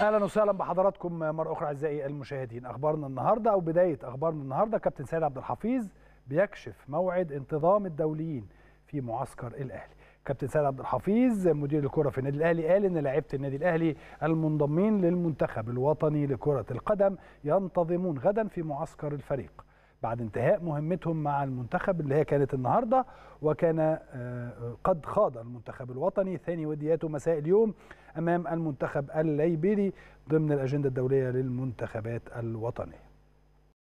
اهلا وسهلا بحضراتكم مره اخرى اعزائي المشاهدين اخبارنا النهارده او بدايه اخبارنا النهارده كابتن سيد عبد الحفيظ بيكشف موعد انتظام الدوليين في معسكر الاهلي كابتن سيد عبد الحفيظ مدير الكره في النادي الاهلي قال ان لاعيبه النادي الاهلي المنضمين للمنتخب الوطني لكره القدم ينتظمون غدا في معسكر الفريق بعد انتهاء مهمتهم مع المنتخب اللي هي كانت النهارده وكان آه، قد خاض المنتخب الوطني ثاني ودياته مساء اليوم امام المنتخب الليبيري ضمن الاجنده الدوليه للمنتخبات الوطنيه